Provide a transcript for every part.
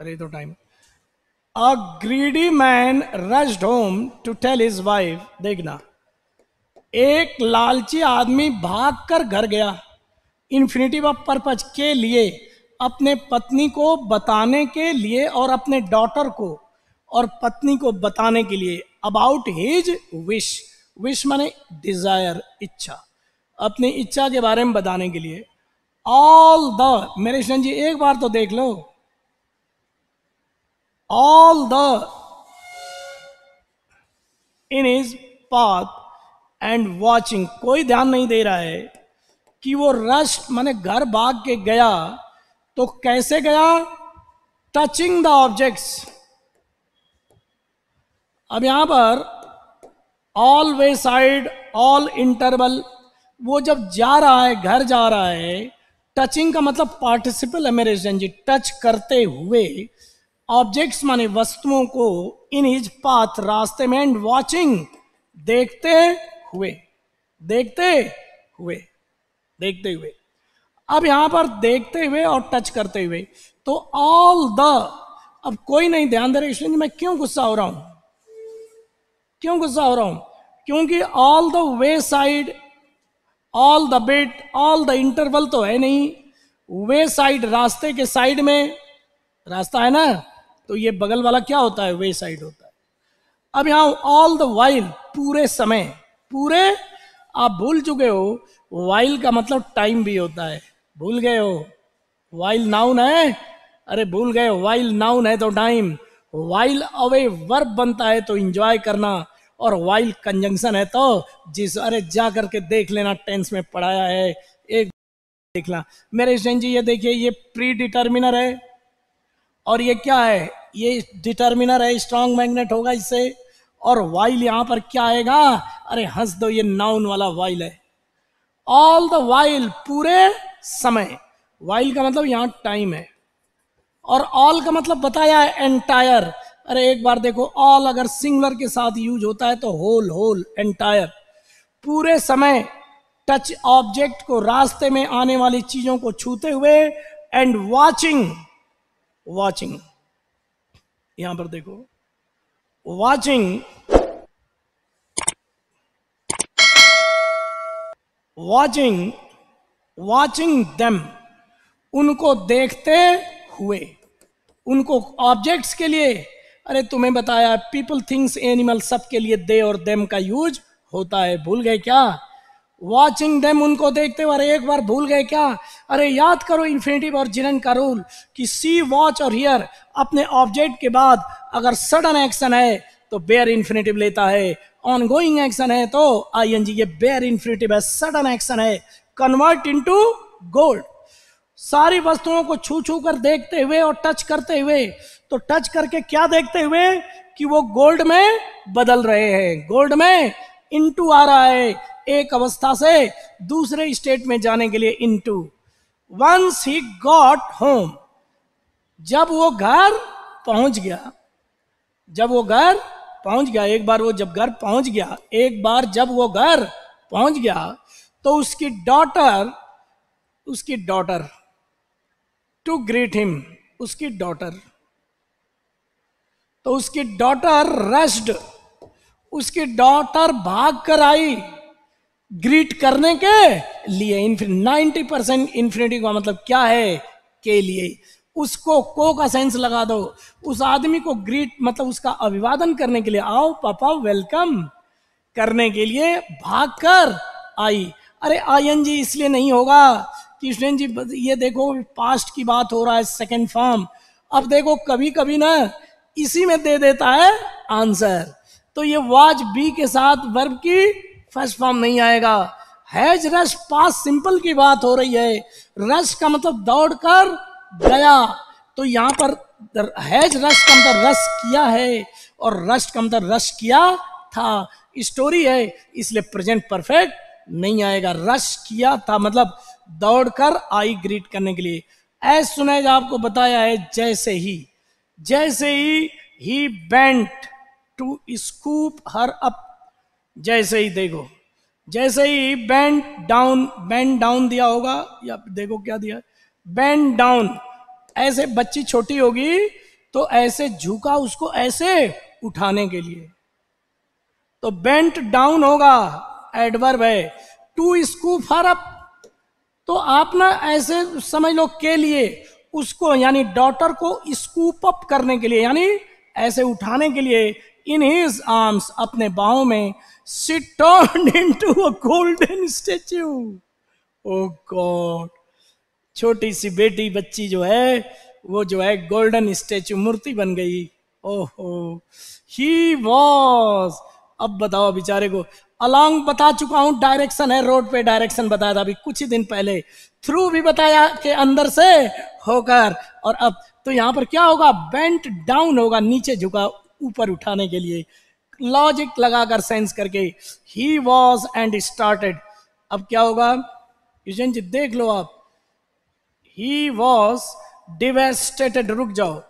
अरे तो time a greedy man rushed home to tell his wife देखना एक लालची आदमी भागकर घर गया इन्फिनिटी ऑफ पर्पज के लिए अपने पत्नी को बताने के लिए और अपने डॉटर को और पत्नी को बताने के लिए अबाउट हिज विश विश माने डिजायर इच्छा अपनी इच्छा के बारे में बताने के लिए ऑल द मेरे जी एक बार तो देख लो all the in is path and watching कोई ध्यान नहीं दे रहा है कि वो रश मैंने घर भाग के गया तो कैसे गया टचिंग द ऑब्जेक्ट्स अब यहां पर all way side all interval वो जब जा रहा है घर जा रहा है टचिंग का मतलब पार्टिसिपल है मेरे जी टच करते हुए ऑब्जेक्ट्स माने वस्तुओं को इन हिज पाथ रास्ते में एंड वॉचिंग देखते हुए देखते हुए देखते हुए अब यहां पर देखते हुए और टच करते हुए तो ऑल द अब कोई नहीं ध्यान दे रहा मैं क्यों गुस्सा हो रहा हूं क्यों गुस्सा हो रहा हूं क्योंकि all the way side all the bed all the interval तो है नहीं वे साइड रास्ते के साइड में रास्ता है ना तो ये बगल वाला क्या होता है वे साइड होता है अब यहां ऑल द वाइल पूरे समय पूरे आप भूल चुके हो वाइल का मतलब टाइम भी होता है भूल गए हो वाइल नाउन है अरे भूल गए वाइल नाउन है तो टाइम वाइल अवे वर्ब बनता है तो इंजॉय करना और वाइल कंजंक्शन है तो जिस अरे जा करके देख लेना टेंस में पढ़ाया है एक देखना मेरे जी ये देखिए ये प्री डिटर्मिनर है और ये क्या है ये डिटर्मिनर है स्ट्रांग मैग्नेट होगा इससे और वाइल यहां पर क्या आएगा अरे हंस दो ये नाउन वाला वाइल है ऑल द वाइल पूरे समय वाइल का मतलब यहां टाइम है और ऑल का मतलब बताया है एंटायर अरे एक बार देखो ऑल अगर सिंगलर के साथ यूज होता है तो होल होल एंटायर पूरे समय टच ऑब्जेक्ट को रास्ते में आने वाली चीजों को छूते हुए एंड वॉचिंग वॉचिंग यहां पर देखो वॉचिंग वॉचिंग वॉचिंग देम उनको देखते हुए उनको ऑब्जेक्ट्स के लिए अरे तुम्हें बताया पीपल थिंग्स एनिमल सब के लिए दे और देम का यूज होता है भूल गए क्या वॉचिंग डेम उनको देखते हुए अरे एक बार भूल गए क्या अरे याद करो इन्फिनेटिव और जिनन का रूल कि सी वॉच और हियर अपने ऑब्जेक्ट के बाद अगर सडन एक्शन है तो बेयर इन्फिनेटिव लेता है ऑन गोइंग एक्शन है तो आई एन जी ये बेयर इन्फिनेटिव है सडन एक्शन है कन्वर्ट इनटू गोल्ड सारी वस्तुओं को छू छू कर देखते हुए और टच करते हुए तो टच करके क्या देखते हुए कि वो गोल्ड में बदल रहे हैं गोल्ड में इंटू आ रहा है एक अवस्था से दूसरे स्टेट में जाने के लिए into once he got home जब वो घर पहुंच गया जब वो घर पहुंच गया एक बार वो जब घर पहुंच गया एक बार जब वो घर पहुंच गया तो उसकी डॉटर उसकी डॉटर टू ग्रीट हिम उसकी डॉटर तो उसकी डॉटर रस्ड उसकी डॉटर भाग कर आई ग्रीट करने के लिए नाइनटी परसेंट इन्फिनेटी का मतलब क्या है के लिए उसको को का सेंस लगा दो उस आदमी को ग्रीट मतलब उसका अभिवादन करने के लिए आओ पापा वेलकम करने के लिए भाग कर आई अरे आई एन जी इसलिए नहीं होगा कृष्ण जी ये देखो पास्ट की बात हो रहा है सेकंड फॉर्म अब देखो कभी कभी ना इसी में दे देता है आंसर तो ये वाज बी के साथ वर्ब की फर्स्ट फॉर्म नहीं आएगा हैज रस पास सिंपल की बात हो रही है रस का मतलब दौड़ कर गया तो यहां पर हैज रस का मतलब रस किया है और रस का मतलब रस किया था स्टोरी है इसलिए प्रेजेंट परफेक्ट नहीं आएगा रस किया था मतलब दौड़ कर आई ग्रीट करने के लिए एज सुनेज आपको बताया है जैसे ही जैसे ही he bent to scoop her up जैसे ही देखो जैसे ही बैंड डाउन बैंड डाउन दिया होगा या देखो क्या दिया बैंड डाउन ऐसे बच्ची छोटी होगी तो ऐसे झुका उसको ऐसे उठाने के लिए तो बेंट डाउन होगा एडवर्ब है टू स्कू अप तो आप ना ऐसे समझ लो के लिए उसको यानी डॉटर को स्कूप अप करने के लिए यानी ऐसे उठाने के लिए इन हिज आर्म्स अपने बाहों में she into a golden statue oh God छोटी सी बेटी बच्ची जो है वो जो है गोल्डन स्टेच्यू मूर्ति बन गई ओहो ही वॉज अब बताओ बेचारे को अलॉन्ग बता चुका हूं डायरेक्शन है रोड पे डायरेक्शन बताया था अभी कुछ ही दिन पहले थ्रू भी बताया के अंदर से होकर और अब तो यहां पर क्या होगा बेंट डाउन होगा नीचे झुका ऊपर उठाने के लिए लॉजिक लगाकर सेंस करके ही वॉज एंड स्टार्टेड अब क्या होगा किशन जी देख लो आप ही वॉज डिवेस्टेटेड रुक जाओ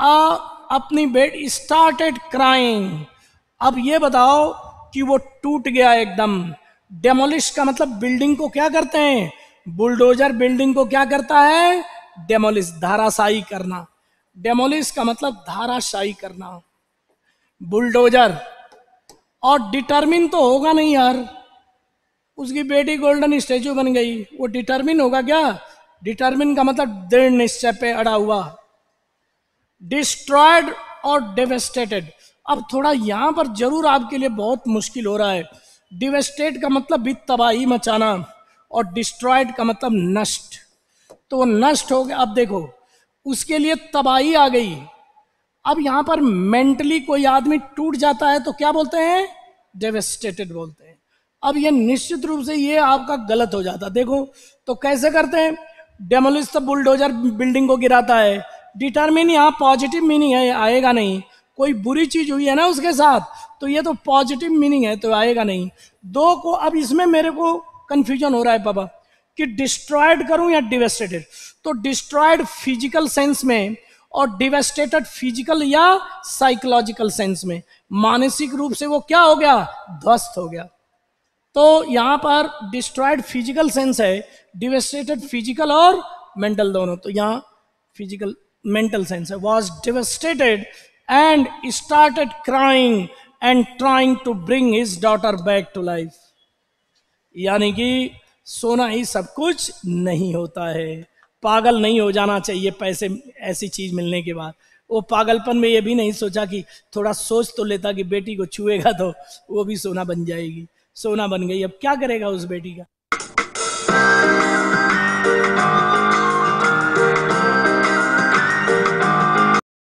आ, अपनी बेट स्टार्टेड क्राइंग अब ये बताओ कि वो टूट गया एकदम डेमोलिश का मतलब बिल्डिंग को क्या करते हैं बुलडोजर बिल्डिंग को क्या करता है डेमोलिश धाराशाही करना डेमोलिश का मतलब धाराशाही करना बुलडोजर और डिटर्मिन तो होगा नहीं यार उसकी बेटी गोल्डन स्टेचू बन गई वो डिटर्मिन होगा क्या डिटर्मिन का मतलब दृढ़ निश्चय पे अड़ा हुआ डिस्ट्रॉयड और डिवेस्टेटेड अब थोड़ा यहां पर जरूर आपके लिए बहुत मुश्किल हो रहा है डिवेस्टेट का मतलब भी तबाही मचाना और डिस्ट्रॉयड का मतलब नष्ट तो वो नष्ट हो गया अब देखो उसके लिए तबाही आ गई अब यहां पर मेंटली कोई आदमी टूट जाता है तो क्या बोलते हैं डेवेस्टेटेड बोलते हैं अब ये निश्चित रूप से ये आपका गलत हो जाता देखो तो कैसे करते हैं डेमोलिस द बुलडोजर बिल्डिंग को गिराता है डिटरमिन यहाँ पॉजिटिव मीनिंग है आएगा नहीं कोई बुरी चीज हुई है ना उसके साथ तो ये तो पॉजिटिव मीनिंग है तो आएगा नहीं दो को अब इसमें मेरे को कन्फ्यूजन हो रहा है पापा कि डिस्ट्रॉयड करूं या डिवेस्टेटेड तो डिस्ट्रॉयड फिजिकल सेंस में और डिवेस्टेटेड फिजिकल या साइकोलॉजिकल सेंस में मानसिक रूप से वो क्या हो गया ध्वस्त हो गया तो यहां पर डिस्ट्रॉयड फिजिकल सेंस है डिवेस्टेटेड फिजिकल और मेंटल दोनों तो यहां फिजिकल मेंटल सेंस है was devastated and started crying and trying to bring his daughter back to life यानी कि सोना ही सब कुछ नहीं होता है पागल नहीं हो जाना चाहिए पैसे ऐसी चीज़ मिलने के बाद वो पागलपन में ये भी नहीं सोचा कि थोड़ा सोच तो लेता कि बेटी को छुएगा तो वो भी सोना बन जाएगी सोना बन गई अब क्या करेगा उस बेटी का